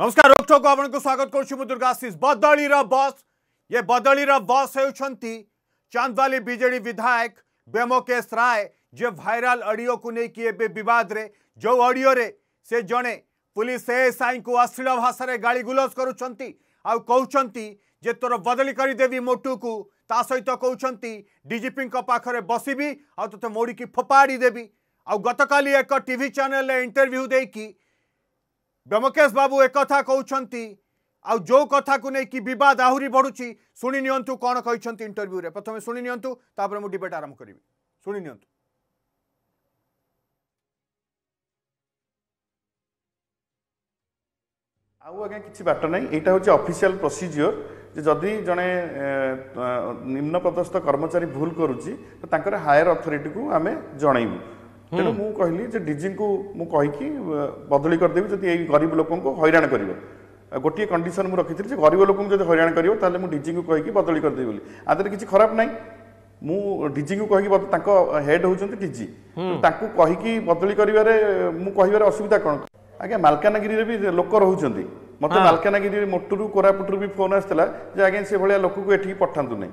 नमस्कार रोक आपण को स्वागत कर दुर्गाशीष बदली बस ये बदली बस होंदवाली बीजेडी विधायक बेमकेश राय जे भाइराल अडियो को लेकिन एवं बिवाद रे जो अडियो रे से जड़े पुलिस एएसआई को अश्लील भाषा गाड़ी गुलज कर तोर बदली करदेवी मोटू को ता सहित कौन डीजीपी पाखे बस भी आ मोड़ी फोपाड़ी देवी आ गत एक टी चेल इंटरव्यू दे कि ব্যোমকেশ বাবু একথা কৌন আউ যে কথা নেই বিবাদ আহরি বড়ুচি শুনে নিয়ন্তু কোণ কিন্তু ইন্টরভিউরে প্রথমে শুনে নিয়ন্তু তাপরে ডিবেট আরম্ভ করিবি শুনে নিয়ন্তু আউ আজ্ঞা কিছু বাট নাই এইটা হচ্ছে অফিসিয়াল প্রসিজিওর যে যদি জনে নিম্নপদস্থ কর্মচারী ভুল করুচি তো তাঁর হায়ার অথরিটি আমি জনাইবু ତେଣୁ ମୁଁ କହିଲି ଯେ ଡିଜିଙ୍କୁ ମୁଁ କହିକି ବଦଳି କରିଦେବି ଯଦି ଏଇ ଗରିବ ଲୋକଙ୍କୁ ହଇରାଣ କରିବ ଗୋଟିଏ କଣ୍ଡିସନ୍ ମୁଁ ରଖିଥିଲି ଯେ ଗରିବ ଲୋକଙ୍କୁ ଯଦି ହଇରାଣ କରିବ ତାହେଲେ ମୁଁ ଡିଜିଙ୍କୁ କହିକି ବଦଳି କରିଦେବି ବୋଲି ଆ ଦେହରେ କିଛି ଖରାପ ନାହିଁ ମୁଁ ଡିଜିଙ୍କୁ କହିକି ତାଙ୍କ ହେଡ୍ ହେଉଛନ୍ତି ଡିଜି ତାଙ୍କୁ କହିକି ବଦଳି କରିବାରେ ମୁଁ କହିବାରେ ଅସୁବିଧା କ'ଣ ଆଜ୍ଞା ମାଲକାନଗିରିରେ ବି ଲୋକ ରହୁଛନ୍ତି ମୋତେ ମାଲକାନଗିରି ମୋଟରୁ କୋରାପୁଟରୁ ବି ଫୋନ୍ ଆସିଥିଲା ଯେ ଆଜ୍ଞା ସେଭଳିଆ ଲୋକକୁ ଏଠିକି ପଠାନ୍ତୁ ନାହିଁ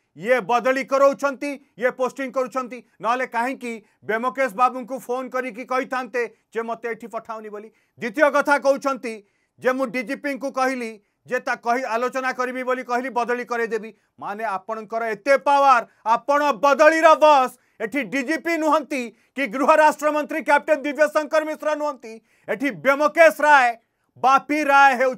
ये बदली करे ये पोस्टिङ गरुन्छ बाबू को फोन करते मत ये पठाऊनी बोली द्वितीय कथा कौन जे म को कहली जे कही आलोचना करी बोली कहली बदली करईदेवी माने आपणकर एते पावर आपण बदलीर बस ये डीजीपी नुहंती कि गृह राष्ट्र मंत्री कैप्टेन दिव्यशंकर मिश्र नुहंती एटी बेमकेश राय बापी राय हो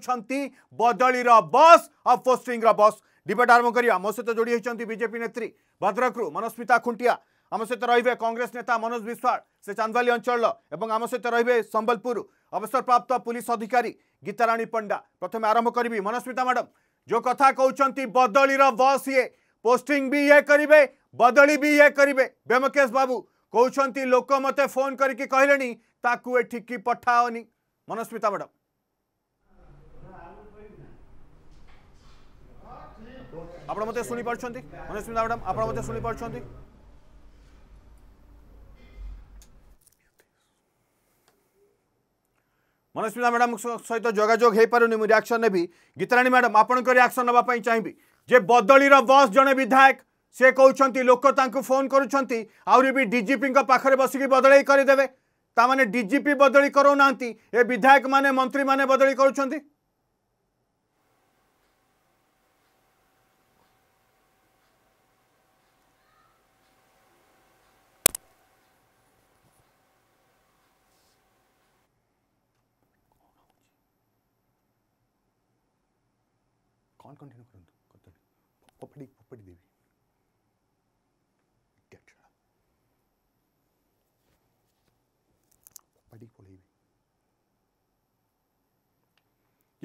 बदली बस और पोस्टिंग बस ডিবেট আরম্ভ করা মো সহ যোড়ি হয়েছেন বিজেপি নেত্রী ভদ্রকু মনস্মিতা খুঁটিয়া আম সহ রহবে কংগ্রেস নেতা মনোজ বিশ্বাল সে চান্দবালি অঞ্চল এবং আম সহ রহবে সম্বলপুর অবসরপ্রাপ্ত পুলিশ অধিকারী গীতারাণী পণ্ডা প্রথমে আরম্ভ করবি মনস্মিতা ম্যাডাম যে কথা কৌঁচ বদলির বস ইয়ে পোস্টিং বি ইয়ে করবে বদলি বি ইয়ে করবে ব্যোমকেশ বাবু কৌঁচ লোক মতো ফোন করি কহিলে তাকে এঠিকি পঠাওনি মনস্মিতা ম্যাডাম ଆପଣ ମୋତେ ଶୁଣିପାରୁଛନ୍ତି ମନସ୍ମିତା ମ୍ୟାଡ଼ାମ୍ ଆପଣ ମୋତେ ଶୁଣିପାରୁଛନ୍ତି ମନସ୍ମିତା ମ୍ୟାଡ଼ାମ୍ ସହିତ ଯୋଗାଯୋଗ ହୋଇପାରୁନି ମୁଁ ରିଆକ୍ସନ୍ ନେବି ଗୀତାରାଣୀ ମ୍ୟାଡ଼ାମ୍ ଆପଣଙ୍କ ରିଆକ୍ସନ୍ ନେବା ପାଇଁ ଚାହିଁବି ଯେ ବଦଳିର ବସ୍ ଜଣେ ବିଧାୟକ ସେ କହୁଛନ୍ତି ଲୋକ ତାଙ୍କୁ ଫୋନ୍ କରୁଛନ୍ତି ଆହୁରି ବି ଡିଜିପିଙ୍କ ପାଖରେ ବସିକି ବଦଳେଇ କରିଦେବେ ତାମାନେ ଡିଜିପି ବଦଳି କରାଉନାହାନ୍ତି ଏ ବିଧାୟକମାନେ ମନ୍ତ୍ରୀମାନେ ବଦଳି କରୁଛନ୍ତି ଆପଣ କଣ୍ଟିନ୍ୟୁ କରନ୍ତୁ କଦଳୀ ଫୋପାଡ଼ି ଫୋପାଡ଼ି ଦେବି କ୍ୟାଟ୍ ଛଡ଼ା ଫୋପାଡ଼ିକି ପଳେଇବି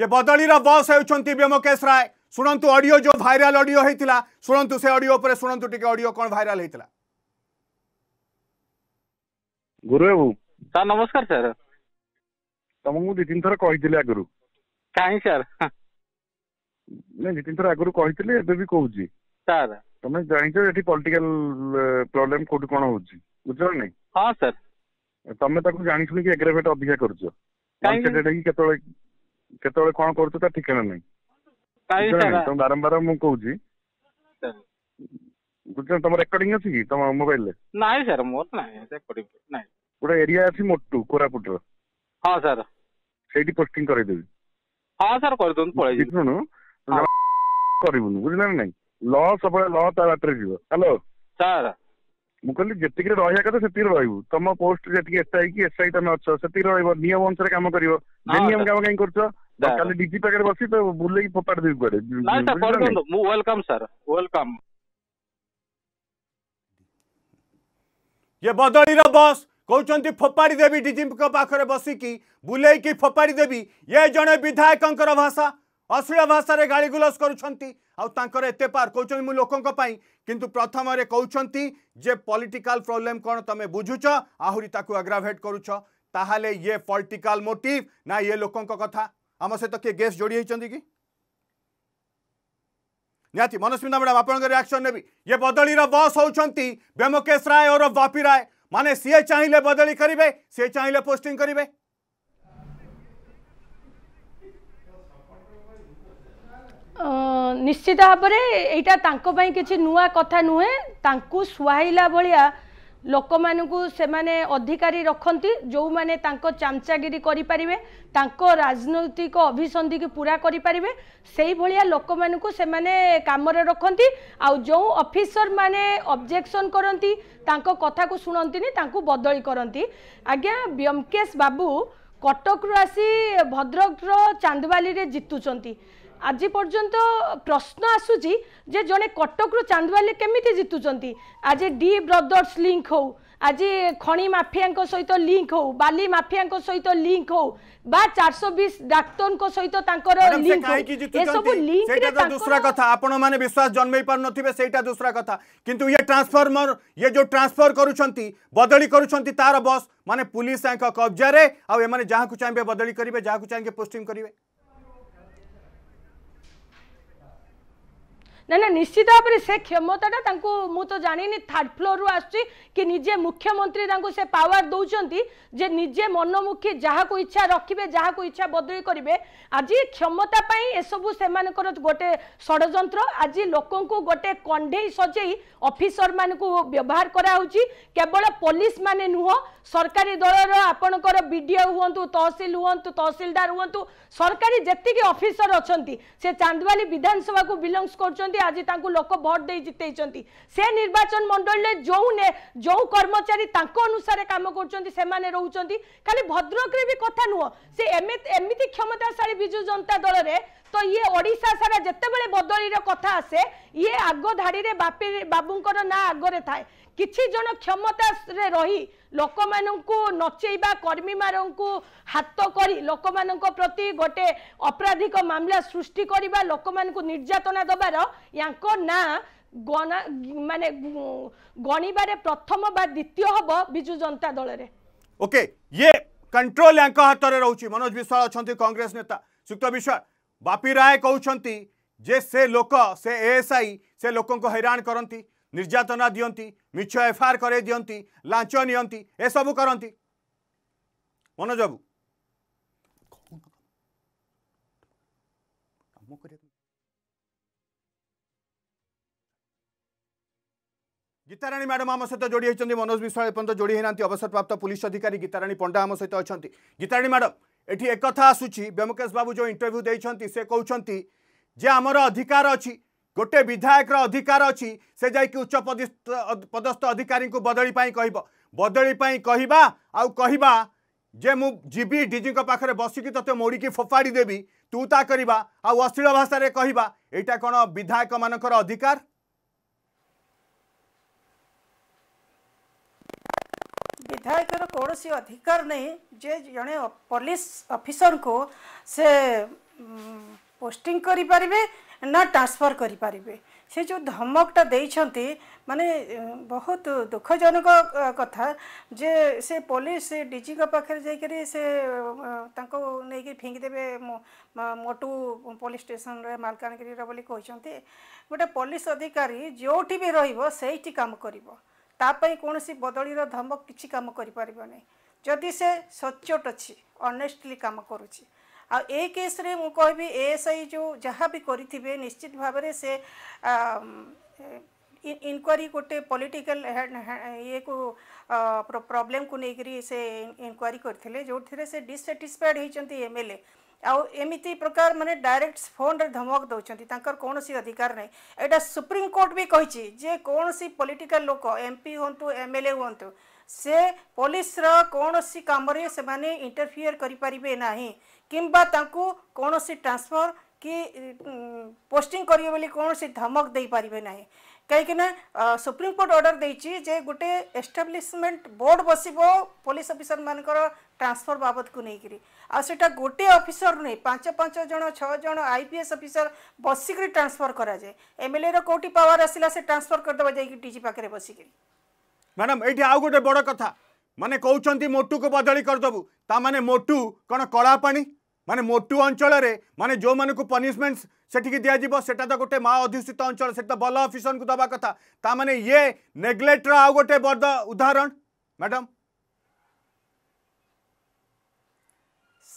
ये बदलीर बस होती राय शुणु अडियो जो भाइराल अडियो होता शुणु से अडियो पर शुणु टे अडियो कौन भाइराल होता गुरुबाबू सर नमस्कार सर तुमको दी तीन थर कही आगुरी कहीं सर ନାଇଁ ଦି ତିନି ଥର ଆଗରୁ କହିଥିଲି ଏବେ ବି କହୁଛି ସାର୍ ତମେ ଜାଣିଛ ଏଠି ପଲିଟିକାଲ ପ୍ରୋବ୍ଲେମ କୋଉଠି କଣ ହଉଛି ବୁଝିଲ ନାଇଁ ହଁ ସାର୍ ତମେ ତାକୁ ଜାଣି ଶୁଣିକି ଏଗ୍ରାଭେଟ୍ ଅଧିକା କରୁଛ କେତେବେଳେ କେତେବେଳେ କଣ କରୁଛ ତା ଠିକଣା ନାହିଁ ତମେ ବାରମ୍ବାର ମୁଁ କହୁଛି ବୁଝିଲ ତମ ରେକର୍ଡିଂ ଅଛି କି ତମ ମୋବାଇଲରେ ନାଇଁ ସାର୍ ମୋର ନାହିଁ ରେକର୍ଡିଂ ନାହିଁ ଗୋଟେ ଏରିଆ ଅଛି ମୋଟୁ କୋରାପୁଟର ହଁ ସାର୍ ସେଇଠି ପୋଷ୍ଟିଂ କରେଇଦେବି ହଁ ସାର୍ କରିଦିଅନ୍ତୁ ପଳେଇ ଶୁଣୁ କରିବୁନି ବୁଝିଲେ ନା ନାଇଁ ଲ ସବୁବେଳେ ଲ ତା ବାଟରେ ଯିବ ହ୍ୟାଲୋ ସାର୍ ମୁଁ କହିଲି ଯେତିକିରେ ରହିବା କଥା ସେତିକିରେ ରହିବୁ ତମ ପୋଷ୍ଟ ଯେତିକି ଏସ୍ଆଇ କି ଏସ୍ଆଇ ତମେ ଅଛ ସେତିକି ରହିବ ନିୟମ ଅନୁସାରେ କାମ କରିବ ବେନିୟମ କାମ କାହିଁ କରୁଛ କାଲି ଡିଜି ପାଖରେ ବସି ତ ବୁଲେଇକି ଫୋପାଡ଼ି ଦେବି କୁଆଡେ ମୁଁ ୱେଲକମ୍ ସାର୍ ୱେଲକମ୍ ये बदलीर बस କହୁଛନ୍ତି ଫୋପାଡ଼ି ଦେବି ଡିଜିଙ୍କ ପାଖରେ ବସିକି ବୁଲେଇକି ଫୋପାଡ଼ି ଦେବି ଏ ଜଣେ ବିଧାୟକଙ୍କର ଭାଷା अश्लील भाषा गाड़ी गुलस करते पार कौन मु लोकों पर कि प्रथम कौन जे पॉलिटिकल प्रॉब्लम कौन तुम बुझुच आहुरी ताक आग्राभेट करुच ये पॉलिटिकल मोटिव ना ये लोक कथा आम सहित किए गेस जोड़ी होती कि निति मनस्मिता मैडम आप रियाक्शन ने ये बदली बस होती राय और बापी राय माने सीए चाहिए बदली करेंगे सीए चाहिए पोस्टिंग करेंगे ନିଶ୍ଚିତ ଭାବରେ ଏଇଟା ତାଙ୍କ ପାଇଁ କିଛି ନୂଆ କଥା ନୁହେଁ ତାଙ୍କୁ ସୁହାଇଲା ଭଳିଆ ଲୋକମାନଙ୍କୁ ସେମାନେ ଅଧିକାରୀ ରଖନ୍ତି ଯେଉଁମାନେ ତାଙ୍କ ଚାମଚାଗିରି କରିପାରିବେ ତାଙ୍କ ରାଜନୈତିକ ଅଭିସନ୍ଧିକୁ ପୁରା କରିପାରିବେ ସେଇଭଳିଆ ଲୋକମାନଙ୍କୁ ସେମାନେ କାମରେ ରଖନ୍ତି ଆଉ ଯେଉଁ ଅଫିସରମାନେ ଅବଜେକ୍ସନ୍ କରନ୍ତି ତାଙ୍କ କଥାକୁ ଶୁଣନ୍ତିନି ତାଙ୍କୁ ବଦଳି କରନ୍ତି ଆଜ୍ଞା ବ୍ୟମକେଶ ବାବୁ କଟକରୁ ଆସି ଭଦ୍ରକର ଚାନ୍ଦବାଲିରେ ଜିତୁଛନ୍ତି আজ পর্যন্ত প্রশ্ন আসুচি যে জনে কটকরু চান্দবালি কেমিতি জিতুচন্তি আজ ডি ব্রদর্স লিঙ্ক হো আজ খনি মাফিয়াঙ্ক সহিত লিঙ্ক হো বালি মাফিয়াঙ্ক সহিত লিঙ্ক হো বা 420 ডাক্তরଙ୍କ সহিত তাଙ୍କର লিঙ্ক এসবু লিঙ্ক রে তাଙ୍କର दूसरा কথা আপন মানে বিশ্বাস জন্মেই পার নথিবে সেইটা दूसरा কথা কিন্তু ইয়ে ট্রান্সফরমর ইয়ে যে ট্রান্সফার করুচন্তি বদলি করুচন্তি তার বস মানে পুলিশ আঙ্ক কবজা রে আর এমানে যাহাকু চাইবে বদলি করিবে যাহাকু চাইবে পোস্টিং করিবে না না নিশ্চিত ভাবে সে ক্ষমতাটা তাঁকু মু তো জানিনি থার্ড ফ্লোর আসছি কি নিজে মুখ্যমন্ত্রী তাঁকু সে পাওয়ার দৌঁচন্তি যে নিজে মনমুখী যাহাকু ইচ্ছা রাখবে যাহাকু ইচ্ছা বদলি করবে আজি ক্ষমতা পাই এসবু সেমানকর গোটে ষড়যন্ত্র আজি লোকଙ୍କୁ গোটে কণ্ଢେଇ সজেই অফিসর মানুষ ব্যবহার করা হচ্ছে কেবল পুলিশ মানে নুহ সরকারি দলর আপনার বিডিও হুম তহসিল হুম তহসিলদার হুম সরকারি যেতকি অফিসর অনেক সে চান্দবালি বিধানসভা বিলংস করছেন আজ তাঁকু লোক ভোট দিয়ে জিতাইছেন সে নির্বাচন মন্ডলী যে যে কর্মচারী তাঁক অনুসারে কাম করছেন সে রোচান খালি ভদ্রকরে বি কথা নুহ সে এমিতি ক্ষমতাশালী বিজু জনতা দলরে তো ইয়ে ওড়িশা সারা যেতবে বদলির কথা আসে ইয়ে আগ ধাড়ি বাপি বাবুঙ্কর না আগরে থাকে କିଛି ଜଣ କ୍ଷମତାରେ ରହି ଲୋକମାନଙ୍କୁ ନଚେଇବା କର୍ମୀମାନଙ୍କୁ ହାତ କରି ଲୋକମାନଙ୍କ ପ୍ରତି ଗୋଟେ ଅପରାଧିକ ମାମଲା ସୃଷ୍ଟି କରିବା ଲୋକମାନଙ୍କୁ ନିର୍ଯାତନା ଦେବାର ୟାଙ୍କ ନାଁ ଗଣା ମାନେ ଗଣିବାରେ ପ୍ରଥମ ବା ଦ୍ୱିତୀୟ ହେବ ବିଜୁ ଜନତା ଦଳରେ ଓକେ ଇଏ କଣ୍ଟ୍ରୋଲ ୟାଙ୍କ ହାତରେ ରହୁଛି ମନୋଜ ବିଶ୍ୱାଳ ଅଛନ୍ତି କଂଗ୍ରେସ ନେତା ସୁକ୍ତ ବିଶ୍ୱାଳ ବାପି ରାୟ କହୁଛନ୍ତି ଯେ ସେ ଲୋକ ସେ ଏଏସ୍ଆଇ ସେ ଲୋକଙ୍କୁ ହଇରାଣ କରନ୍ତି নির্যাতনা দিয়ে মিছ এফআইআর করাই দিকে লাঞ্চ নিয়ে এসবু করতে মনোজবু গীতারাণী ম্যাডাম আমার সহ যোড়ি হয়েছেন মনোজ বিশ্বাস এপর্যন্ত যোড়ি হয়ে না অবসরপ্রাপ্ত পুলিশ অধিকারী গীতারাণী পণ্ডা আমার সহ অনেক গীতারাণী ম্যাডাম এটি একথা আসুচি ব্যোমকেশ বাবু যে ইন্টরভ্যু দিয়েছেন সে কৌন যে আমার অধিকার অনেক গোটে বিধায়কর অধিকার অছি সে যাই উচ্চ পদস্থ অধিকারী বদলি কহব বদলি কহবা আহবা যে মু যাবি ডিজি পাখে বসিকি তোতে মোড়িকি ফোপাড়ি দেবি তু তা করা আশীল ভাষার কহবা এইটা কোণ বিধায়ক মানকর অধিকার ବିଧାୟକର କୌଣସି ଅଧିକାର ନାହିଁ ଯେ ଜଣେ ପୋଲିସ ଅଫିସରଙ୍କୁ ସେ ପୋଷ୍ଟିଂ କରିପାରିବେ ନା ଟ୍ରାନ୍ସଫର୍ କରିପାରିବେ ସେ ଯେଉଁ ଧମକଟା ଦେଇଛନ୍ତି ମାନେ ବହୁତ ଦୁଃଖଜନକ କଥା ଯେ ସେ ପୋଲିସ ଡିଜିଙ୍କ ପାଖରେ ଯାଇକରି ସେ ତାଙ୍କୁ ନେଇକି ଫିଙ୍ଗିଦେବେ ମୋଟୁ ପୋଲିସ ଷ୍ଟେସନରେ ମାଲକାନଗିରିର ବୋଲି କହିଛନ୍ତି ଗୋଟେ ପୋଲିସ ଅଧିକାରୀ ଯେଉଁଠି ବି ରହିବ ସେଇଠି କାମ କରିବ ତା ପାଇଁ କୌଣସି ବଦଳିର ଧମକ କିଛି କାମ କରିପାରିବନି ଯଦି ସେ ସଚ୍ଚୋଟ ଅଛି ଅନେଷ୍ଟଲି କାମ କରୁଛି आ ये केस रे मु कह एस आई जो जहाँ भी करेंगे निश्चित भाव से इनक्वारी गोटे पॉलिटिकल ये को प्रॉब्लम को लेकर से इनक्वारी करते जो थे से डिससेटिस्फाइड होती एम एल ए आउ एमती प्रकार मैंने डायरेक्ट फोन रे धमक दौर कौन अधिकार नहीं सुप्रीम कोर्ट भी कही कौन सी पॉलिटिकल लोक एमपी हूँ एमएलए हूँ से पुलिस कौन सी कम से इंटरफियर करें कि कौन सी ट्रांसफर कि पोस्टिंग करियो धमक दे पारे ना कहीं सुप्रीमकोर्ट अर्डर दे गोटे एस्टाब्लीसमेंट बोर्ड बस वो पुलिस अफिसर मानक ट्रांसफर बाबद को लेकर आटा गोटे अफिसर नुह पांच पांच जन छज आईपीएस अफिसर बसिक ट्रांसफर कराए एम एल ए रोटी पावर आसला से ट्रांसफर करदे जा बसिकी ମ୍ୟାଡ଼ାମ୍ ଏଇଠି ଆଉ ଗୋଟେ ବଡ଼ କଥା ମାନେ କହୁଛନ୍ତି ମୋଟୁକୁ ବଦଳି କରିଦେବୁ ତା ମାନେ ମୋଟୁ କ'ଣ କଳାପାଣି ମାନେ ମୋଟୁ ଅଞ୍ଚଳରେ ମାନେ ଯେଉଁମାନଙ୍କୁ ପନିଶମେଣ୍ଟ ସେଠିକି ଦିଆଯିବ ସେଟା ତ ଗୋଟେ ମା ଅଧ୍ୟୁଷିତ ଅଞ୍ଚଳ ସେଠି ତ ଭଲ ଅଫିସରଙ୍କୁ ଦେବା କଥା ତା ମାନେ ଇଏ ନେଗ୍ଲେକ୍ଟର ଆଉ ଗୋଟେ ବଡ଼ ଉଦାହରଣ ମ୍ୟାଡ଼ାମ୍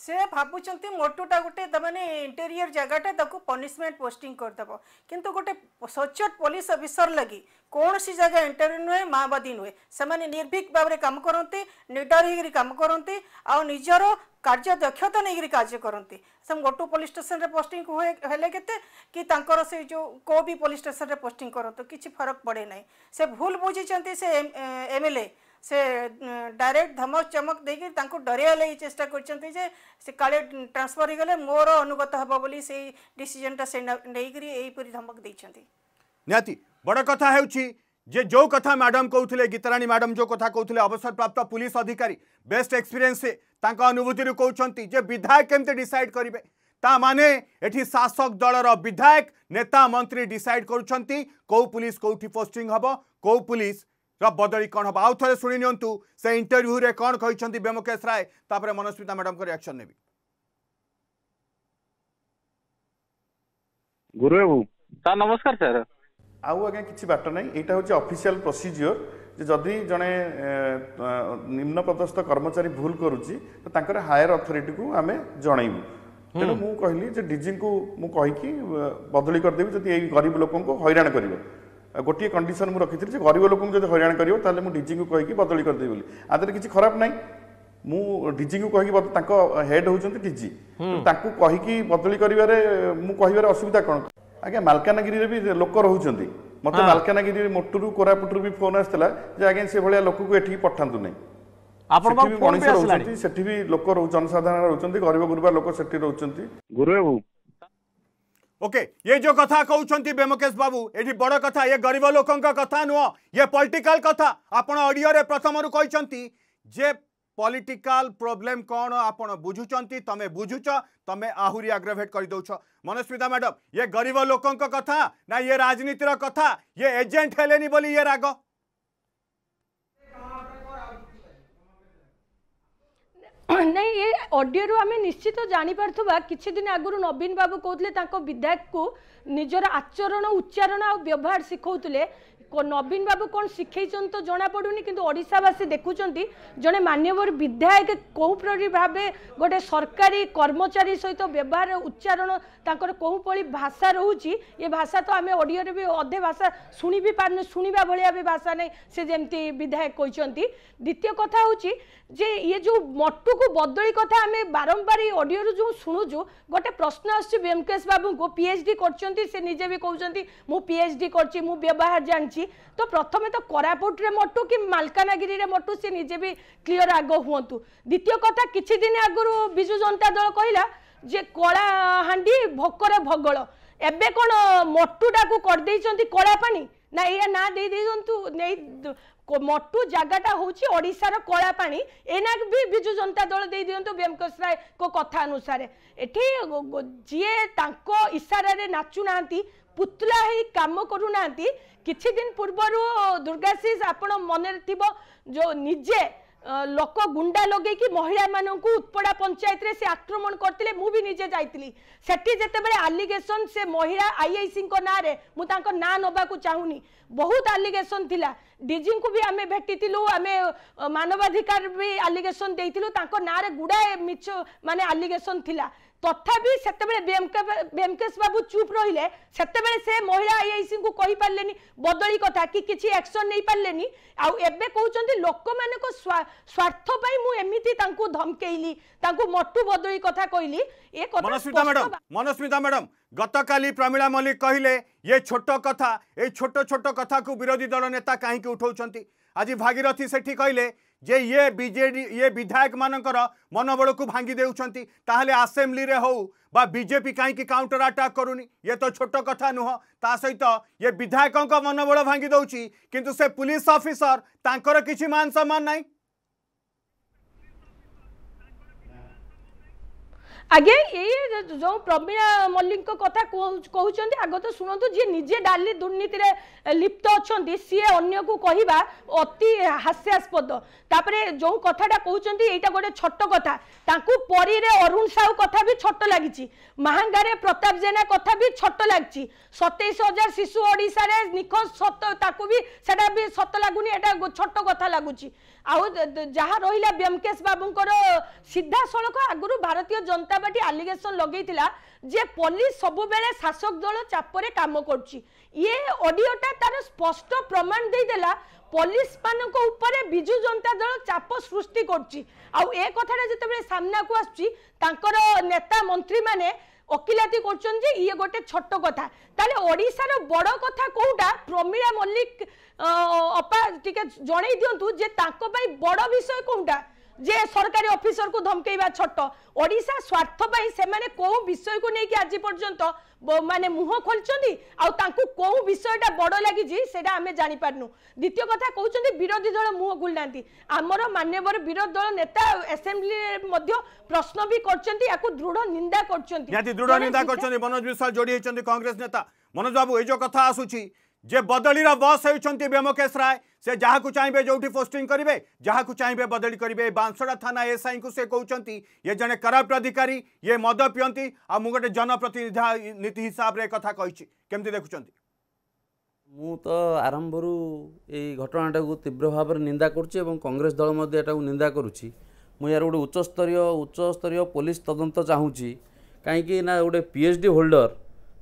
ସେ ଭାବୁଛନ୍ତି ମୋଟୁଟା ଗୋଟେ ମାନେ ଇଣ୍ଟେରିୟର ଜାଗାଟା ତାକୁ ପନିସମେଣ୍ଟ ପୋଷ୍ଟିଂ କରିଦେବ କିନ୍ତୁ ଗୋଟେ ସଚୋଟ ପୋଲିସ ଅଫିସର ଲାଗି କୌଣସି ଜାଗା ଇଣ୍ଟେରିୟର ନୁହେଁ ମାଓବାଦୀ ନୁହେଁ ସେମାନେ ନିର୍ଭୀକ ଭାବରେ କାମ କରନ୍ତି ନିଡର ହେଇକରି କାମ କରନ୍ତି ଆଉ ନିଜର କାର୍ଯ୍ୟ ଦକ୍ଷତା ନେଇକରି କାର୍ଯ୍ୟ କରନ୍ତି ସେ ଗୋଟୁ ପୋଲିସ ଷ୍ଟେସନରେ ପୋଷ୍ଟିଂ ହୁଏ ହେଲେ କେତେ କି ତାଙ୍କର ସେ ଯେଉଁ କେଉଁ ବି ପୋଲିସ ଷ୍ଟେସନରେ ପୋଷ୍ଟିଂ କରନ୍ତୁ କିଛି ଫରକ ପଡ଼େ ନାହିଁ ସେ ଭୁଲ ବୁଝିଛନ୍ତି ସେ ଏମ୍ ଏଲ୍ ଏ से डायरेक्ट धमक चमक देके तांको डरेया लई चेष्टा काले ट्रांसफर हो गले मोर अनुगत हबो बोली से डिसीजन टा से नेई करी धमक देछन्ति बड़ कथा जे जो कथा मैडम कहते गीताराणी मैडम जो कथा कहते अवसरप्राप्त पुलिस अधिकारी बेस्ट एक्सपीरियंस से अनुभूति कहते जे विधायक केमती डिसाइड करेंगे ता माने एठी शासक दलर विधायक नेता मंत्री डिसाइड करो पुलिस कौटी पोस्टिंग हम कौ पुलिस ରବଦଳି କ'ଣ ହେବ ଆଉ ଥରେ ଶୁଣି ନିଅନ୍ତୁ ସେ ଇଣ୍ଟରଭ୍ୟୁରେ କ'ଣ କହିଛନ୍ତି ବ୍ୟୋମକେଶ ରାୟ ତାପରେ ମନସ୍ମିତା ମ୍ୟାଡ଼ାମଙ୍କ ରିଆକ୍ସନ୍ ନେବି ଗୁରୁବାବୁ ସାର୍ ନମସ୍କାର ସାର୍ ଆଉ ଆଜ୍ଞା କିଛି ବାଟ ନାହିଁ ଏଇଟା ହେଉଛି ଅଫିସିଆଲ ପ୍ରୋସିଜିଓର ଯେ ଯଦି ଜଣେ ନିମ୍ନ ପଦସ୍ଥ କର୍ମଚାରୀ ଭୁଲ କରୁଛି ତ ତାଙ୍କର ହାୟର ଅଥରିଟିକୁ ଆମେ ଜଣେଇବୁ ତେଣୁ ମୁଁ କହିଲି ଯେ ଡିଜିଙ୍କୁ ମୁଁ କହିକି ବଦଳି କରିଦେବି ଯଦି ଏଇ ଗରିବ ଲୋକଙ୍କୁ ହଇରାଣ କରିବ ଗୋଟିଏ କଣ୍ଡିସନ୍ ମୁଁ ରଖିଥିଲି ଯେ ଗରିବ ଲୋକଙ୍କୁ ଯଦି ହଇରାଣ କରିବ ତାହେଲେ ମୁଁ ଡିଜିଙ୍କୁ କହିକି ବଦଳି କରିଦେବି ବୋଲି ଆ ଦେହରେ କିଛି ଖରାପ ନାହିଁ ମୁଁ ଡିଜିଙ୍କୁ କହିକି ତାଙ୍କ ହେଡ୍ ହେଉଛନ୍ତି ଡିଜି ତାଙ୍କୁ କହିକି ବଦଳି କରିବାରେ ମୁଁ କହିବାରେ ଅସୁବିଧା କ'ଣ ଆଜ୍ଞା ମାଲକାନଗିରିରେ ବି ଲୋକ ରହୁଛନ୍ତି ମୋତେ ମାଲକାନଗିରି ମୋଟରୁ କୋରାପୁଟରୁ ବି ଫୋନ୍ ଆସିଥିଲା ଯେ ଆଜ୍ଞା ସେଭଳିଆ ଲୋକକୁ ଏଠିକି ପଠାନ୍ତୁ ନାହିଁ ସେଠି ବି ମଣିଷ ରହୁଛନ୍ତି ସେଠି ବି ଲୋକ ଜନସାଧାରଣ ରହୁଛନ୍ତି ଗରିବ ଗୁରୁବା ଲୋକ ସେଠି ରହୁଛନ୍ତି ଗୁରୁବାବୁ ओके ये जो कथा कौन बेमकेश बाबू ये बड़ कथा ये गरीब लोकों कथा नुह ये पॉलिटिकल कथा आपण अडियो प्रथम रु कहते जे पॉलिटिकल प्रोब्लेम कौन आप बुझुं तुम बुझुच तुम आहरी आग्राभेट कर दौच मनस्मिता मैडम ये गरीब लोकों कथा ना ये राजनीतिर कथा ये एजेंट हेले बोली ये राग ନାଇଁ ଏ ଅଡିଓରୁ ଆମେ ନିଶ୍ଚିତ ଜାଣିପାରୁଥିବା କିଛି ଦିନ ଆଗରୁ ନବୀନ ବାବୁ କହୁଥିଲେ ତାଙ୍କ ବିଧାୟକକୁ ନିଜର ଆଚରଣ ଉଚ୍ଚାରଣ ଆଉ ବ୍ୟବହାର ଶିଖାଉଥିଲେ ନବୀନ ବାବୁ କ'ଣ ଶିଖେଇଛନ୍ତି ତ ଜଣାପଡ଼ୁନି କିନ୍ତୁ ଓଡ଼ିଶାବାସୀ ଦେଖୁଛନ୍ତି ଜଣେ ମାନ୍ୟବର ବିଧାୟକ କେଉଁପରି ଭାବେ ଗୋଟେ ସରକାରୀ କର୍ମଚାରୀ ସହିତ ବ୍ୟବହାର ଉଚ୍ଚାରଣ ତାଙ୍କର କେଉଁଭଳି ଭାଷା ରହୁଛି ଏ ଭାଷା ତ ଆମେ ଓଡ଼ିଆରେ ବି ଅଧେ ଭାଷା ଶୁଣି ବି ପାରୁନୁ ଶୁଣିବା ଭଳିଆ ବି ଭାଷା ନାହିଁ ସେ ଯେମିତି ବିଧାୟକ କହିଛନ୍ତି ଦ୍ୱିତୀୟ କଥା ହେଉଛି যে ଇଏ ଯେଉଁ ମଟୁକୁ ବଦଳି କଥା ଆମେ ବାରମ୍ବାର ଏଇ ଅଡ଼ିଓରୁ ଯେଉଁ ଶୁଣୁଛୁ ଗୋଟେ ପ୍ରଶ୍ନ ଆସୁଛି ବ୍ୟମକେଶ ବାବୁଙ୍କୁ ପି ଏଚ୍ ଡି କରିଛନ୍ତି ସେ ନିଜେ ବି କହୁଛନ୍ତି ମୁଁ ପି ଏଚ୍ ଡି କରିଛି ମୁଁ ବ୍ୟବହାର ଜାଣିଛି ତ ପ୍ରଥମେ ତ କୋରାପୁଟରେ ମଟୁ କି ମାଲକାନଗିରିରେ ମଟୁ ସେ ନିଜେ ବି କ୍ଲିଅର ଆଗ ହୁଅନ୍ତୁ ଦ୍ୱିତୀୟ କଥା କିଛି ଦିନ ଆଗରୁ ବିଜୁ ଜନତା ଦଳ କହିଲା ଯେ କଳାହାଣ୍ଡି ଭକରେ ଭଗଳ ଏବେ କ'ଣ ମଟୁଟାକୁ କରିଦେଇଛନ୍ତି କଳାପାଣି না ଏଇଟା ନାଁ ଦେଇ ଦେଇନ୍ତୁ ନେଇ ମଟୁ ଜାଗାଟା ହେଉଛି ଓଡ଼ିଶାର କଳାପାଣି ଏଇନା ବି ବିଜୁ ଜନତା ଦଳ ଦେଇ ଦିଅନ୍ତୁ ବ୍ୟମକେଶ ରାୟଙ୍କ କଥା ଅନୁସାରେ ଏଠି ଯିଏ ତାଙ୍କ ଇସାରାରେ ନାଚୁନାହାନ୍ତି ପୁତୁଲା ହେଇ କାମ କରୁନାହାନ୍ତି କିଛି ଦିନ ପୂର୍ବରୁ ଦୁର୍ଗାଶିଷ ଆପଣ ମନରେ ଥିବ ଯେଉଁ ନିଜେ লোক গুন্ডা লগাইকি মহিলা মানুষ উৎপড়া পঞ্চায়েত সে আক্রমণ করলে মু নিজে যাই সেটি যেতবে আলিগেসন সে মহিলা আইআইসি নাঁরে মু না নবা চাহুনি বহুত আলিগেসন লা ডিজি কু আমি ভেটিলু আমি মানবাধিকার বি আলিগেসন দিয়েছিল তাঁর নাঁরে গুড়ায়ে মিছ মানে আলিগেসন লা তথাপি সেতবে বেমকেশ বাবু চুপ রহলে সেতবে সে মহিলা আইআইসি কু কইপারে বদলি কথা কি কিছু একশন নেই পারে আবে কৌন লোক মানে স্বার্থ পাই মু এমিতি তাঙ্কু ধমকেইলি তাঙ্কু মটু বদলি কথা কইলি এ কথা মনস্মিতা ম্যাডাম মনস্মিতা ম্যাডাম গতকালি প্রমীলা মল্লিক কহিলে ये छोट कथा ये छोट छोट कथा को विरोधी दल नेता कहीं उठाऊँ आज भागीरथी सेठी कहले जे ये बीजेडी ये विधायक मान मनोबल को भांगी देखते आसेम्बली होजेपी कहीं काउंटर आटाक करूनी ये तो छोट कथा नुह ता सहित ये विधायकों मनोबल भांगी दौर कि पुलिस अफिसर ताकर किसी मान सम्मान नहीं ଆଜ୍ଞା ଏଇ ଯେଉଁ ପ୍ରବୀଣା ମଲ୍ଲିକଙ୍କ କଥା କହୁଛନ୍ତି ଆଗ ତ ଶୁଣନ୍ତୁ ଯିଏ ନିଜେ ଡାଲି ଦୁର୍ନୀତିରେ ଲିପ୍ତ ଅଛନ୍ତି ସିଏ ଅନ୍ୟକୁ କହିବା ଅତି ହାସ୍ୟାସ୍ପଦ ତାପରେ ଯେଉଁ କଥାଟା କହୁଛନ୍ତି ଏଇଟା ଗୋଟେ ଛୋଟ କଥା ତାଙ୍କୁ ପରୀରେ ଅରୁଣ ସାହୁ କଥା ବି ଛୋଟ ଲାଗିଛି ମାହାଙ୍ଗାରେ ପ୍ରତାପ ଜେନା କଥା ବି ଛୋଟ ଲାଗିଛି ସତେଇଶ ହଜାର ଶିଶୁ ଓଡ଼ିଶାରେ ନିଖୋଜ ସତ ତାକୁ ବି ସେଟା ବି ସତ ଲାଗୁନି ଏଟା ଛୋଟ କଥା ଲାଗୁଛି ଆଉ ଯାହା ରହିଲା ବ୍ୟମକେଶ ବାବୁଙ୍କର ସିଧାସଳଖ ଆଗରୁ ଭାରତୀୟ ଜନତା ପାର୍ଟି ଆଲିଗେସନ ଲଗେଇଥିଲା ଯେ ପୋଲିସ ସବୁବେଳେ ଶାସକ ଦଳ ଚାପରେ କାମ କରୁଛି ଇଏ ଅଡିଓଟା ତାର ସ୍ପଷ୍ଟ ପ୍ରମାଣ ଦେଇଦେଲା ପୋଲିସ ମାନଙ୍କ ଉପରେ ବିଜୁ ଜନତା ଦଳ ଚାପ ସୃଷ୍ଟି କରୁଛି ଆଉ ଏ କଥାଟା ଯେତେବେଳେ ସାମ୍ନାକୁ ଆସୁଛି ତାଙ୍କର ନେତା ମନ୍ତ୍ରୀମାନେ ଓକିଲାତି କରୁଛନ୍ତି ଯେ ଇଏ ଗୋଟେ ଛୋଟ କଥା ତାହେଲେ ଓଡ଼ିଶାର ବଡ଼ କଥା କେଉଁଟା ପ୍ରମିଳା ମଲ୍ଲିକ ଅପା ଟିକେ ଜଣେଇ ଦିଅନ୍ତୁ ଯେ ତାଙ୍କ ପାଇଁ ବଡ଼ ବିଷୟ କୋଉଟା ଯେ ସରକାରୀ ଅଫିସରକୁ ଧମକେଇବା ଛଟ ଓଡ଼ିଶା ସ୍ୱାର୍ଥ ପାଇଁ ସେମାନେ କେଉଁ ବିଷୟକୁ ନେଇକି ଆଜି ପର୍ଯ୍ୟନ୍ତ ମାନେ ମୁହଁ ଖୋଲିଛନ୍ତି ଆଉ ତାଙ୍କୁ କେଉଁ ବିଷୟଟା ବଡ଼ ଲାଗିଛି ସେଇଟା ଆମେ ଜାଣିପାରୁନୁ ଦ୍ୱିତୀୟ କଥା କହୁଛନ୍ତି ବିରୋଧୀ ଦଳ ମୁହଁ ଖୋଲିନାହାନ୍ତି ଆମର ମାନ୍ୟବର ବିରୋଧୀ ଦଳ ନେତା ଆସେମ୍ବ୍ଲିରେ ମଧ୍ୟ ପ୍ରଶ୍ନ ବି କରିଛନ୍ତି ୟାକୁ ଦୃଢ଼ ନିନ୍ଦା କରିଛନ୍ତି ଦୃଢ଼ ନିନ୍ଦା କରିଛନ୍ତି ମନୋଜ ବିଶ୍ୱାଳ ଯୋଡ଼ି ହେଇଛନ୍ତି କଂଗ୍ରେସ ନେତା ମନୋଜ ବାବୁ ଏ ଯେଉଁ କଥା ଆସୁଛି ଯେ ବଦଳିର ବସ୍ ହେଉଛନ୍ତି ବ୍ୟୋମକେଶ ରାୟ ସେ ଯାହାକୁ ଚାହିଁବେ ଯେଉଁଠି ପୋଷ୍ଟିଂ କରିବେ ଯାହାକୁ ଚାହିଁବେ ବଦଳି କରିବେ ବାଂଶଡ଼ା ଥାନା ଏସ୍ଆଇଙ୍କୁ ସେ କହୁଛନ୍ତି ଇଏ ଜଣେ କରପ୍ଟ ଅଧିକାରୀ ଇଏ ମଦ ପିଅନ୍ତି ଆଉ ମୁଁ ଗୋଟେ ଜନପ୍ରତିନିଧି ନୀତି ହିସାବରେ କଥା କହିଛି କେମିତି ଦେଖୁଛନ୍ତି ମୁଁ ତ ଆରମ୍ଭରୁ ଏଇ ଘଟଣାଟାକୁ ତୀବ୍ର ଭାବରେ ନିନ୍ଦା କରୁଛି ଏବଂ କଂଗ୍ରେସ ଦଳ ମଧ୍ୟ ଏଟାକୁ ନିନ୍ଦା କରୁଛି ମୁଁ ଏହାର ଗୋଟେ ଉଚ୍ଚସ୍ତରୀୟ ଉଚ୍ଚସ୍ତରୀୟ ପୋଲିସ ତଦନ୍ତ ଚାହୁଁଛି କାହିଁକି ନା ଗୋଟେ ପି ଏଚ୍ ଡି ହୋଲ୍ଡର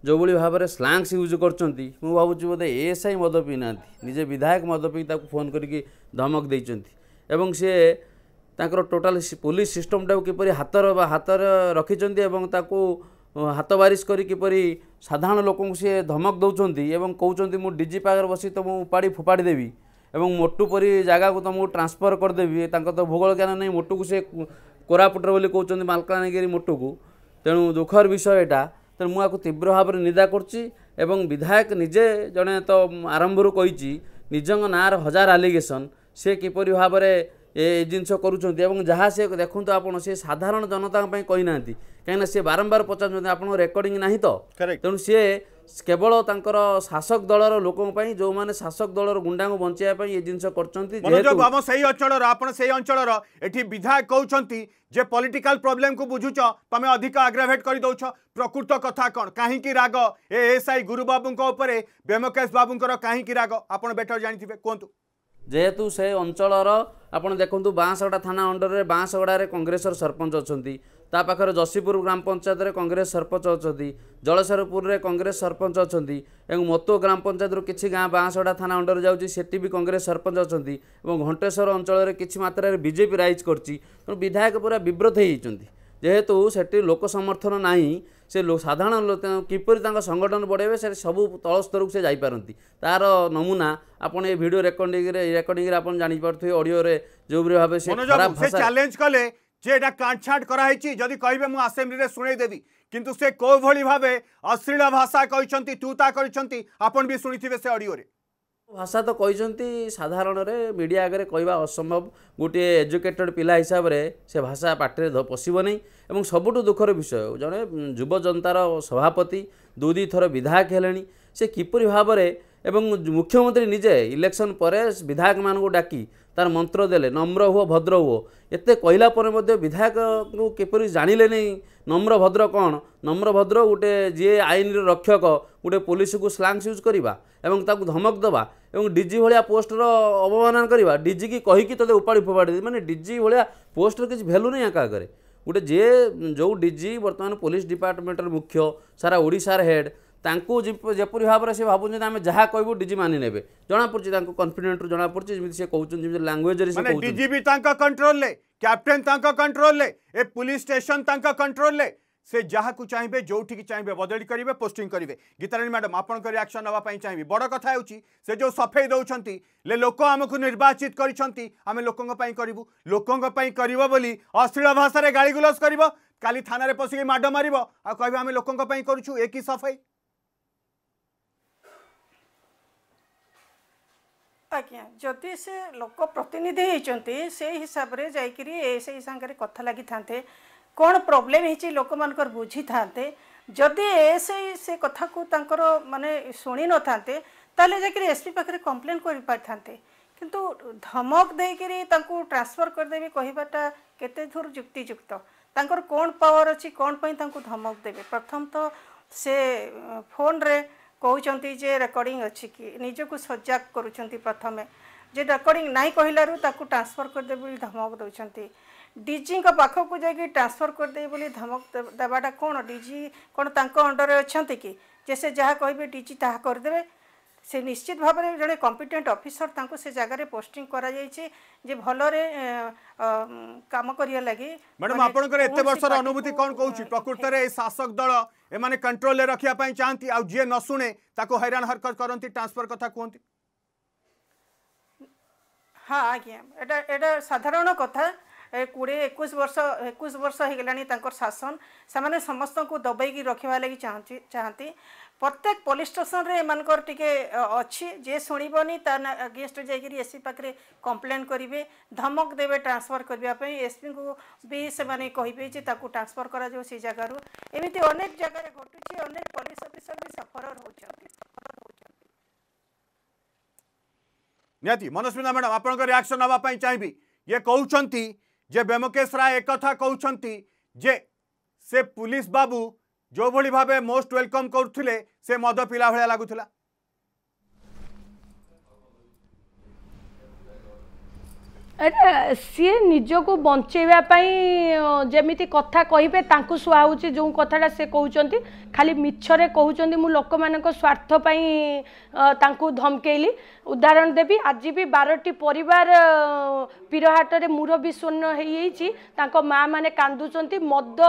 ଯେଉଁଭଳି ଭାବରେ ସ୍ଲାଙ୍ଗସ୍ ୟୁଜ୍ କରୁଛନ୍ତି ମୁଁ ଭାବୁଛି ବୋଧେ ଏଏସ୍ଆଇ ମଦ ପିଇନାହାନ୍ତି ନିଜେ ବିଧାୟକ ମଦ ପିଇ ତାକୁ ଫୋନ୍ କରିକି ଧମକ ଦେଇଛନ୍ତି ଏବଂ ସିଏ ତାଙ୍କର ଟୋଟାଲ୍ ପୋଲିସ ସିଷ୍ଟମଟାକୁ କିପରି ହାତର ବା ହାତରେ ରଖିଛନ୍ତି ଏବଂ ତାକୁ ହାତବାରିଶ କରି କିପରି ସାଧାରଣ ଲୋକଙ୍କୁ ସିଏ ଧମକ ଦେଉଛନ୍ତି ଏବଂ କହୁଛନ୍ତି ମୁଁ ଡିଜି ପାଖରେ ବସି ତୁମକୁ ଉପାଡ଼ି ଫୋପାଡ଼ି ଦେବି ଏବଂ ମୋଟୁ ପରି ଜାଗାକୁ ତୁମକୁ ଟ୍ରାନ୍ସଫର୍ କରିଦେବି ତାଙ୍କ ତ ଭୂଗୋଳ ଜ୍ଞାନ ନାହିଁ ମୋଟୁକୁ ସେ କୋରାପୁଟର ବୋଲି କହୁଛନ୍ତି ମାଲକାନଗିରି ମୋଟୁକୁ ତେଣୁ ଦୁଃଖର ବିଷୟ ଏଇଟା ତେଣୁ ମୁଁ ଏହାକୁ ତୀବ୍ର ଭାବରେ ନିନ୍ଦା କରୁଛି ଏବଂ ବିଧାୟକ ନିଜେ ଜଣେ ତ ଆରମ୍ଭରୁ କହିଛି ନିଜଙ୍କ ନାଁରେ ହଜାର ଆଲିଗେସନ୍ ସେ କିପରି ଭାବରେ ଏ ଜିନିଷ କରୁଛନ୍ତି ଏବଂ ଯାହା ସେ ଦେଖନ୍ତୁ ଆପଣ ସେ ସାଧାରଣ ଜନତାଙ୍କ ପାଇଁ କହିନାହାନ୍ତି କାହିଁକିନା ସେ ବାରମ୍ବାର ପଚାରୁଛନ୍ତି ଆପଣଙ୍କ ରେକର୍ଡ଼ିଂ ନାହିଁ ତେଣୁ ସିଏ କେବଳ ତାଙ୍କର ଶାସକ ଦଳର ଲୋକଙ୍କ ପାଇଁ ଯେଉଁମାନେ ଶାସକ ଦଳର ଗୁଣ୍ଡାଙ୍କୁ ବଞ୍ଚାଇବା ପାଇଁ ଏ ଜିନିଷ କରୁଛନ୍ତି ଆମ ସେଇ ଅଞ୍ଚଳର ଆପଣ ସେଇ ଅଞ୍ଚଳର ଏଠି ବିଧାୟକ କହୁଛନ୍ତି ଯେ ପଲିଟିକାଲ ପ୍ରୋବ୍ଲେମକୁ ବୁଝୁଛ ତମେ ଅଧିକ ଆଗ୍ରାଭେଟ କରିଦେଉଛ ପ୍ରକୃତ କଥା କ'ଣ କାହିଁକି ରାଗ ଏ ଏସ୍ ଆଇ ଗୁରୁବାବୁଙ୍କ ଉପରେ ବେମକେଶ ବାବୁଙ୍କର କାହିଁକି ରାଗ ଆପଣ ବେଟର ଜାଣିଥିବେ କୁହନ୍ତୁ ଯେହେତୁ ସେ ଅଞ୍ଚଳର ଆପଣ ଦେଖନ୍ତୁ ବାଁଶଗଡ଼ା ଥାନା ଅଣ୍ଡରରେ ବାଁଶଗଡ଼ାରେ କଂଗ୍ରେସର ସରପଞ୍ଚ ଅଛନ୍ତି ତା ପାଖରେ ଯଶୀପୁର ଗ୍ରାମ ପଞ୍ଚାୟତରେ କଂଗ୍ରେସ ସରପଞ୍ଚ ଅଛନ୍ତି ଜଳସରପୁରରେ କଂଗ୍ରେସ ସରପଞ୍ଚ ଅଛନ୍ତି ଏବଂ ମତୋ ଗ୍ରାମ ପଞ୍ଚାୟତରୁ କିଛି ଗାଁ ବାଁଶଡ଼ା ଥାନା ଅଣ୍ଡର ଯାଉଛି ସେଠି ବି କଂଗ୍ରେସ ସରପଞ୍ଚ ଅଛନ୍ତି ଏବଂ ଘଣ୍ଟେଶ୍ୱର ଅଞ୍ଚଳରେ କିଛି ମାତ୍ରାରେ ବିଜେପି ରାଇଜ କରିଛି ତେଣୁ ବିଧାୟକ ପୁରା ବିବ୍ରତ ହୋଇଯାଇଛନ୍ତି ଯେହେତୁ ସେଠି ଲୋକ ସମର୍ଥନ ନାହିଁ ସେ ସାଧାରଣ କିପରି ତାଙ୍କ ସଂଗଠନ ବଢ଼େଇବେ ସେ ସବୁ ତଳସ୍ତରକୁ ସେ ଯାଇପାରନ୍ତି ତା'ର ନମୁନା ଆପଣ ଏ ଭିଡ଼ିଓ ରେକର୍ଡିଂରେ ରେକର୍ଡିଂରେ ଆପଣ ଜାଣିପାରୁଥିବେ ଅଡ଼ିଓରେ ଯେଉଁଭଳି ଭାବେ ସେ ଚ୍ୟାଲେଞ୍ଜ କଲେ যে এটা কাটছাট করা হয়েছি যদি কহবে মু আসেম্বলিরে শুনেই দেবি কিন্তু সে কোভলি ভাবে অশ্লীল ভাষা কইছেন তুতা করেছেন আপন বি শুনিথিবে সে অডিওরে ভাষা তো কইছেন সাধারণরে মিডিয়া আগে কইবা অসম্ভব গোটিয়ে এজুকেটেড পিলা হিসাবে সে ভাষা পাটিরে পশিবনি এবং সবুঠু দুঃখর বিষয় জনে যুব জনতার সভাপতি দুই দুই থর বিধায়ক হলে সে কিপর ভাবে এবং মুখ্যমন্ত্রী নিজে ইলেকশন পরে বিধায়ক মানুষ ডাকি তার ମନ୍ତ୍ର ଦେଲେ ନମ୍ର ହୁଅ ଭଦ୍ର ହୁଅ ଏତେ କହିଲା ପରେ ମଧ୍ୟ ବିଧାୟକଙ୍କୁ କିପରି ଜାଣିଲେ ନାହିଁ ନମ୍ର ଭଦ୍ର କ'ଣ ନମ୍ର ଭଦ୍ର ଗୋଟେ ଯିଏ ଆଇନର ରକ୍ଷକ ଗୋଟେ ପୋଲିସକୁ ସ୍ଲାଙ୍ଗସ୍ ୟୁଜ୍ କରିବା ଏବଂ ତାକୁ ଧମକ ଦେବା ଏବଂ ଡିଜି ଭଳିଆ ପୋଷ୍ଟର ଅବମାନନା କରିବା ଡିଜିକି କହିକି ତୋତେ ଉପାଡ଼ି ଫୋପାଡ଼ି ମାନେ ଡିଜି ଭଳିଆ ପୋଷ୍ଟର କିଛି ଭ୍ୟାଲୁ ନାହିଁ ଆକା ଆଗରେ ଗୋଟେ ଯିଏ ଯେଉଁ ଡିଜି ବର୍ତ୍ତମାନ ପୋଲିସ ଡିପାର୍ଟମେଣ୍ଟର ମୁଖ୍ୟ ସାରା ଓଡ଼ିଶାର ହେଡ଼୍ जपरी भाव से भावुँचे आम जहाँ कहूँ डी मानि ने जमापड़ी कन्फिडेट रू जमा पड़े जमी से कौन language control captain control police station control से जहाँ को चाहिए जो चाहिए बदली करेंगे पोस्टिंग करेंगे गीताराणी मैडम आप रियाक्शन नाप चाहिए बड़ कथा से जो सफे दौंस लोक आमको निर्वाचित करें लोकों पर लोकों पर अश्लील भाषा गाड़ी कर थाना पशिक मड मार आम लोकों पर करूँ एक ही सफाई आज्ञा जदि से लोक प्रतिनिधि होती से हिसाब से जाकर कथा लगी था कौन प्रोब्लेम हो लोक मान बुझी था जदि एस आई से कथा को तंकर माने शुणी न था तेल जाकर एसपी पाखे कम्प्लेन करते कि धमक देकर ट्रांसफर करदेवि कहवाटा केूर जुक्तिजुक्त कौन पावर अच्छी कौन पर धमक देवे प्रथम तो से फोन रे କହୁଛନ୍ତି ଯେ ରେକର୍ଡିଂ ଅଛି କି ନିଜକୁ ସଜାଗ କରୁଛନ୍ତି ପ୍ରଥମେ ଯେ ରେକର୍ଡିଂ ନାହିଁ କହିଲାରୁ ତାକୁ ଟ୍ରାନ୍ସଫର କରିଦେବେ ବୋଲି ଧମକ ଦେଉଛନ୍ତି ଡିଜିଙ୍କ ପାଖକୁ ଯାଇକି ଟ୍ରାନ୍ସଫର କରିଦେବି ବୋଲି ଧମକ ଦେବାଟା କ'ଣ ଡିଜି କ'ଣ ତାଙ୍କ ଅଣ୍ଡରରେ ଅଛନ୍ତି କି ଯେ ସେ ଯାହା କହିବେ ଡିଜି ତାହା କରିଦେବେ সে নিশ্চিত ভাবে জন কম্পিটেন্ট অফিসর তাঁকু সে জায়গায় পোস্টিং করা যাইছে যে ভালরে কাম করিয়া লাগি ম্যাডাম আপনার এত বর্ষর অনুভূতি কোন কৌছি প্রকৃতরে এই শাসক দল এমানে কন্ট্রোলে রাখিয়া পাই চাহান্তি আর যে ন শুনে তাকে হইরাণ হরকত করতে ট্রান্সফার কথা কুহতি হ্যাঁ আজ্ঞা এটা এটা সাধারণ কথা कोड़े एक बर्ष एक बर्ष शासन से समस्त को दबाई रखा लगी चाहती प्रत्येक पुलिस स्टेसन में टिके अच्छी जे शुणबनी अगेस्ट जा एसपी पाखे कम्प्लेन करेंगे धमक देवे ट्रांसफर करने एसपी को भी से कहे जी ताको ट्रांसफर कर जगार एमती अनेक जगह घटू अनेक पुलिस अफिसर भी सफर हो निति मनस्विना मैडम आपन रियाक्शन नाप चाहिए ये कहते যে ব্যোমকেশ রায় একথা কৌঁচ যে সে পুলিশ বাবু যেভাবে ভাবে মোস্ট ওয়েলকম করুলে সে মদ পিলা ভাল লাগুলা ଏଇଟା ସିଏ ନିଜକୁ ବଞ୍ଚେଇବା ପାଇଁ ଯେମିତି କଥା କହିବେ ତାଙ୍କୁ ସୁହାଉଛି ଯେଉଁ କଥାଟା ସେ କହୁଛନ୍ତି ଖାଲି ମିଛରେ କହୁଛନ୍ତି ମୁଁ ଲୋକମାନଙ୍କ ସ୍ୱାର୍ଥ ପାଇଁ ତାଙ୍କୁ ଧମକେଇଲି ଉଦାହରଣ ଦେବି ଆଜି ବି ବାରଟି ପରିବାର ପିରହାଟରେ ମୁର ବିଶୂନ୍ୟ ହେଇଯାଇଛି ତାଙ୍କ ମାଆମାନେ କାନ୍ଦୁଛନ୍ତି ମଦ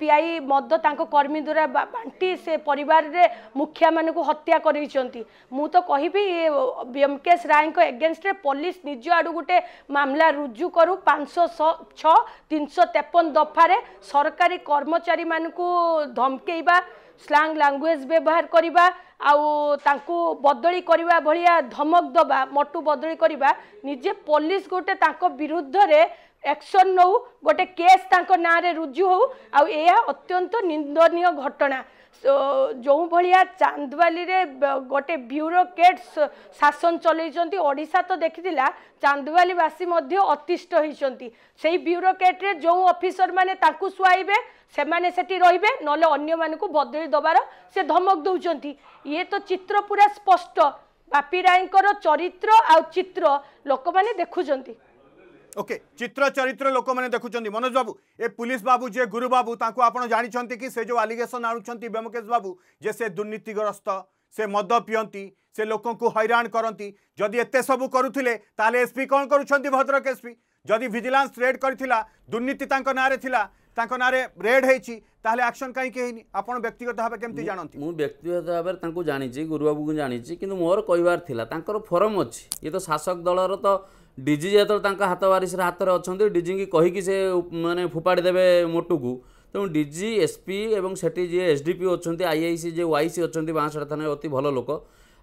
ପିଆଇ ମଦ ତାଙ୍କ କର୍ମୀ ଦ୍ୱାରା ବାଣ୍ଟି ସେ ପରିବାରରେ ମୁଖିଆମାନଙ୍କୁ ହତ୍ୟା କରେଇଛନ୍ତି ମୁଁ ତ କହିବି ଏମ୍ କେସ୍ ରାୟଙ୍କ ଏଗେନଷ୍ଟରେ ପୋଲିସ ନିଜ ଆଡ଼ୁ ଗୋଟେ મામલા રુજુ કરું પાંચસો છ તીનસો તેપન દફારે સરકારી કર્મચારી ધમકેଇବା ସ୍ଲାଙ୍ଗ ଲାଙ୍ଗୁଏଜ୍ ବ୍ୟବହାର କରିବା ଆଉ ତାଙ୍କୁ ବଦଳି କରିବା ଭଳିଆ ଧମକ ଦେବା ମଟୁ ବଦଳି କରିବା ନିଜେ ପୋଲିସ ଗୋଟେ ତାଙ୍କ ବିରୁଦ୍ଧରେ ଆକ୍ସନ୍ ନେଉ ଗୋଟେ କେସ୍ ତାଙ୍କ ନାଁରେ ରୁଜୁ ହେଉ ଆଉ ଏହା ଅତ୍ୟନ୍ତ ନିନ୍ଦନୀୟ ଘଟଣା ଯେଉଁ ଭଳିଆ ଚାନ୍ଦବାଲିରେ ଗୋଟେ ବ୍ୟୁରୋକ୍ରେଟ୍ସ ଶାସନ ଚଲେଇଛନ୍ତି ଓଡ଼ିଶା ତ ଦେଖିଥିଲା ଚାନ୍ଦବାଲିବାସୀ ମଧ୍ୟ ଅତିଷ୍ଠ ହୋଇଛନ୍ତି ସେଇ ବ୍ୟୁରୋକ୍ରେଟ୍ରେ ଯେଉଁ ଅଫିସରମାନେ ତାଙ୍କୁ ଶୁଆଇବେ ସେମାନେ ସେଠି ରହିବେ ନହେଲେ ଅନ୍ୟମାନଙ୍କୁ ବଦଳି ଦେବାର ସେ ଧମକ ଦେଉଛନ୍ତି ଇଏ ତ ଚିତ୍ର ପୁରା ସ୍ପଷ୍ଟ ବାପି ରାୟଙ୍କର ଚରିତ୍ର ଆଉ ଚିତ୍ର ଲୋକମାନେ ଦେଖୁଛନ୍ତି ओके चित्र चरित्र लोक मैंने देखुं मनोज बाबू ए पुलिस बाबू जे गुरु बाबू आपड़ जानते कि से जो आलिगेसन आणुंट ब्योमकेश बाबू जे से दुर्नीतिग्रस्त से मद पिंती से लोक हईराण करती जदि एत सबू करुले एसपी कौन कर भद्रक एसपी जदि भिजिलांस रेड कर दुर्नीति ना ना रेड होईल आक्शन काही व्यक्तिगत भाव के जानते मी व्यक्तिगत भाव जाणी गुरुबाबू को जाणी कि मोर कहबार फोरम अशी ये तो शासक दल रहा ଡିଜି ଯେତେବେଳେ ତାଙ୍କ ହାତ ବାରିଶରେ ହାତରେ ଅଛନ୍ତି ଡିଜିଙ୍କି କହିକି ସେ ମାନେ ଫୋପାଡ଼ି ଦେବେ ମୋଟୁକୁ ତେଣୁ ଡିଜି ଏସ୍ପି ଏବଂ ସେଠି ଯିଏ ଏସ୍ ଡି ପି ଅଛନ୍ତି ଆଇଆଇସି ଯିଏ ୱାଇସି ଅଛନ୍ତି ବାଂଶଡ଼ା ଥାନାରେ ଅତି ଭଲ ଲୋକ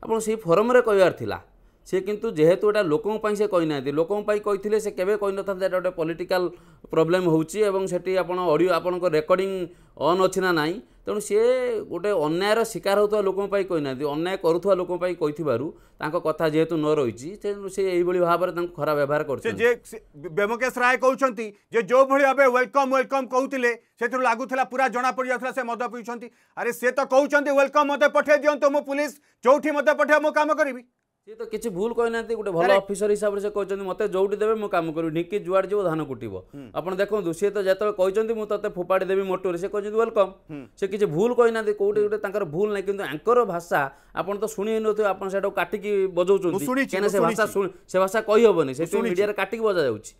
ଆପଣ ସେଇ ଫୋରମ୍ରେ କହିବାର ଥିଲା ସେ କିନ୍ତୁ ଯେହେତୁ ଏଇଟା ଲୋକଙ୍କ ପାଇଁ ସେ କହିନାହାନ୍ତି ଲୋକଙ୍କ ପାଇଁ କହିଥିଲେ ସେ କେବେ କହିନଥାନ୍ତେ ଏଇଟା ଗୋଟେ ପଲିଟିକାଲ୍ ପ୍ରୋବ୍ଲେମ୍ ହେଉଛି ଏବଂ ସେଠି ଆପଣ ଅଡ଼ିଓ ଆପଣଙ୍କ ରେକର୍ଡ଼ିଂ ଅନ୍ ଅଛି ନା ନାହିଁ ତେଣୁ ସିଏ ଗୋଟେ ଅନ୍ୟାୟର ଶିକାର ହେଉଥିବା ଲୋକଙ୍କ ପାଇଁ କହିନାହାନ୍ତି ଅନ୍ୟାୟ କରୁଥିବା ଲୋକଙ୍କ ପାଇଁ କହିଥିବାରୁ ତାଙ୍କ କଥା ଯେହେତୁ ନ ରହିଛି ତେଣୁ ସେ ଏଇଭଳି ଭାବରେ ତାଙ୍କୁ ଖରାପ ବ୍ୟବହାର କରୁଛନ୍ତି ବ୍ୟୋମକେଶ ରାୟ କହୁଛନ୍ତି ଯେ ଯେଉଁଭଳି ଭାବେ ୱେଲକମ୍ ୱେଲକମ୍ କହୁଥିଲେ ସେଥିରୁ ଲାଗୁଥିଲା ପୁରା ଜଣାପଡ଼ିଯାଉଥିଲା ସେ ମଦ ପିଉଛନ୍ତି ଆରେ ସେ ତ କହୁଛନ୍ତି ୱେଲକମ୍ ମୋତେ ପଠାଇ ଦିଅନ୍ତୁ ମୁଁ ପୁଲିସ୍ ଯେଉଁଠି ମୋତେ ପଠାଇବ ମୁଁ କାମ କରିବି ସିଏ ତ କିଛି ଭୁଲ କହିନାହାନ୍ତି ଗୋଟେ ଭଲ ଅଫିସର ହିସାବରେ ସେ କହିଛନ୍ତି ମୋତେ ଯେଉଁଠି ଦେବେ ମୁଁ କାମ କରିବି ଢିଙ୍କି ଯୁଆଡ଼େ ଯିବ ଧାନ କୁଟିବ ଆପଣ ଦେଖନ୍ତୁ ସିଏ ତ ଯେତେବେଳେ କହିଛନ୍ତି ମୁଁ ତତେ ଫୋପାଡ଼ି ଦେବି ମୋଟୁରେ ସେ କହିଛନ୍ତି ୱେଲକମ୍ ସେ କିଛି ଭୁଲ କହିନାହାନ୍ତି କୋଉଠି ଗୋଟେ ତାଙ୍କର ଭୁଲ ନାହିଁ କିନ୍ତୁ ଆଙ୍କର ଭାଷା ଆପଣ ତ ଶୁଣି ହେଇନଥିବେ ଆପଣ ସେଇଟାକୁ କାଟିକି ବଜାଉଛନ୍ତି କାହିଁକିନା ସେ ଭାଷା ସେ ଭାଷା କହିହେବନି ସେଥିପାଇଁ ମିଡ଼ିଆରେ କାଟିକି ବଜାଯାଉଛି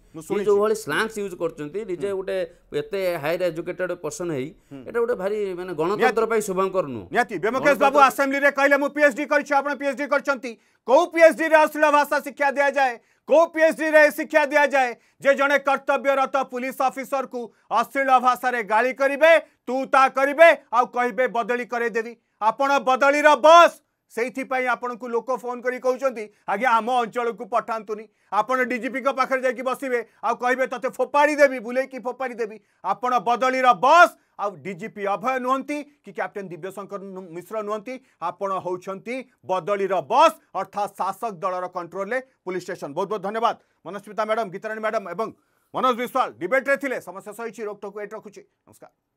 ଯେଉଁଭଳି ସ୍ଲାଙ୍ଗସ୍ ୟୁଜ୍ କରୁଛନ୍ତି ନିଜେ ଗୋଟେ ଏତେ ହାଇର ଏଜୁକେଟେଡ୍ ପର୍ସନ୍ ହେଇ ଏଇଟା ଗୋଟେ ଭାରି ମାନେ ଗଣତନ୍ତ୍ର ପାଇଁ ଶୁଭଙ୍କର ନୁହଁ ନିହାତି ବାବୁ ଆସେମ୍ବ୍ଲିରେ କହିଲେ ମୁଁ ପିଏଚ୍ଡି କରିଛି ଆପଣ ପିଏଚ୍ଡି କରିଛନ୍ତି कौ पी एच डी अश्लील भाषा शिक्षा दि जाए कौ पी एच डी शिक्षा दि जाए जे जड़े कर्तव्यरत पुलिस अफिसर को अश्लील भाषा गाड़ी करे तू ता करे आ कह बदली करदेवी आप बदली बस ସେଇଥିପାଇଁ ଆପଣଙ୍କୁ ଲୋକ ଫୋନ୍ କରି କହୁଛନ୍ତି ଆଜ୍ଞା ଆମ ଅଞ୍ଚଳକୁ ପଠାନ୍ତୁନି ଆପଣ ଡିଜିପିଙ୍କ ପାଖରେ ଯାଇକି ବସିବେ ଆଉ କହିବେ ତତେ ଫୋପାଡ଼ି ଦେବି ବୁଲେଇକି ଫୋପାଡ଼ି ଦେବି ଆପଣ ବଦଳିର ବସ୍ ଆଉ ଡିଜିପି ଅଭୟ ନୁହନ୍ତି କି କ୍ୟାପ୍ଟେନ୍ ଦିବ୍ୟଶଙ୍କର ମିଶ୍ର ନୁହନ୍ତି ଆପଣ ହେଉଛନ୍ତି ବଦଳିର ବସ୍ ଅର୍ଥାତ୍ ଶାସକ ଦଳର କଣ୍ଟ୍ରୋଲରେ ପୋଲିସ୍ ଷ୍ଟେସନ୍ ବହୁତ ବହୁତ ଧନ୍ୟବାଦ ମନସ୍ମିତା ମ୍ୟାଡ଼ାମ୍ ଗୀତାରାଣୀ ମ୍ୟାଡ଼ାମ୍ ଏବଂ ମନୋଜ ବିଶ୍ୱାଳ ଡିବେଟ୍ରେ ଥିଲେ ସମସ୍ୟା ଶେଷ ହୋଇଛି ରୋକଟୋକୁ ଏଟ୍ ରଖୁଛି ନମସ୍କାର